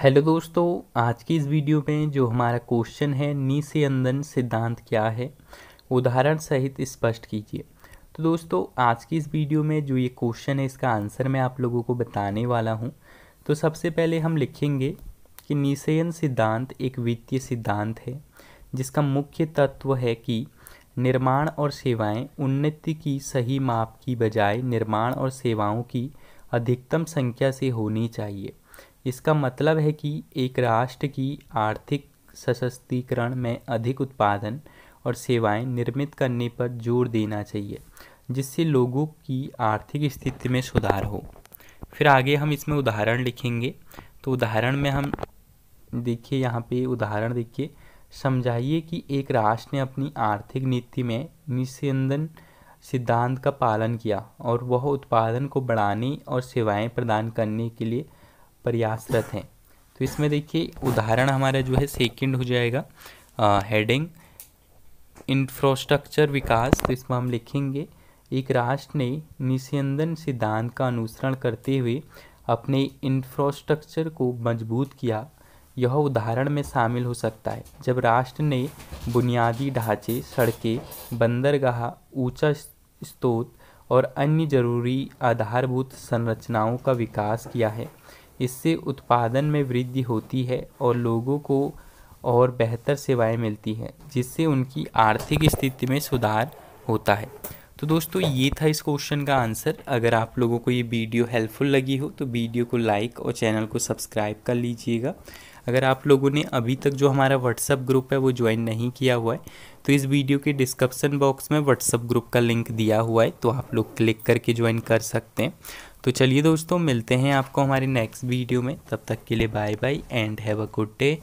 hello दोस्तों आज की इस वीडियो में जो हमारा क्वेश्चन है निस्यंदन सिद्धांत क्या है उदाहरण सहित स्पष्ट कीजिए तो दोस्तों आज की इस वीडियो में जो ये क्वेश्चन है इसका आंसर मैं आप लोगों को बताने वाला हूँ तो सबसे पहले हम लिखेंगे कि निशयन सिद्धांत एक वित्तीय सिद्धांत है जिसका मुख्य तत्व है कि निर्माण और सेवाएं उन्नति की सही माप की बजाय निर्माण और सेवाओं की अधिकतम संख्या से होनी चाहिए इसका मतलब है कि एक राष्ट्र की आर्थिक सशक्तिकरण में अधिक उत्पादन और सेवाएं निर्मित करने पर जोर देना चाहिए जिससे लोगों की आर्थिक स्थिति में सुधार हो फिर आगे हम इसमें उदाहरण लिखेंगे तो उदाहरण में हम देखिए यहाँ पे उदाहरण देखिए समझाइए कि एक राष्ट्र ने अपनी आर्थिक नीति में निस्यंदन सिद्धांत का पालन किया और वह उत्पादन को बढ़ाने और सेवाएं प्रदान करने के लिए प्रयासरत हैं तो इसमें देखिए उदाहरण हमारा जो है सेकंड हो जाएगा हेडिंग इंफ्रास्ट्रक्चर विकास तो इसमें हम लिखेंगे एक राष्ट्र ने निस्यंदन सिद्धांत का अनुसरण करते हुए अपने इंफ्रास्ट्रक्चर को मजबूत किया यह उदाहरण में शामिल हो सकता है जब राष्ट्र ने बुनियादी ढांचे सड़कें बंदरगाह ऊंचा स्त्रोत और अन्य जरूरी आधारभूत संरचनाओं का विकास किया है इससे उत्पादन में वृद्धि होती है और लोगों को और बेहतर सेवाएं मिलती हैं जिससे उनकी आर्थिक स्थिति में सुधार होता है तो दोस्तों ये था इस क्वेश्चन का आंसर अगर आप लोगों को ये वीडियो हेल्पफुल लगी हो तो वीडियो को लाइक और चैनल को सब्सक्राइब कर लीजिएगा अगर आप लोगों ने अभी तक जो हमारा व्हाट्सअप ग्रुप है वो ज्वाइन नहीं किया हुआ है तो इस वीडियो के डिस्क्रिप्सन बॉक्स में व्हाट्सअप ग्रुप का लिंक दिया हुआ है तो आप लोग क्लिक करके ज्वाइन कर सकते हैं तो चलिए दोस्तों मिलते हैं आपको हमारे नेक्स्ट वीडियो में तब तक के लिए bye bye and have a good day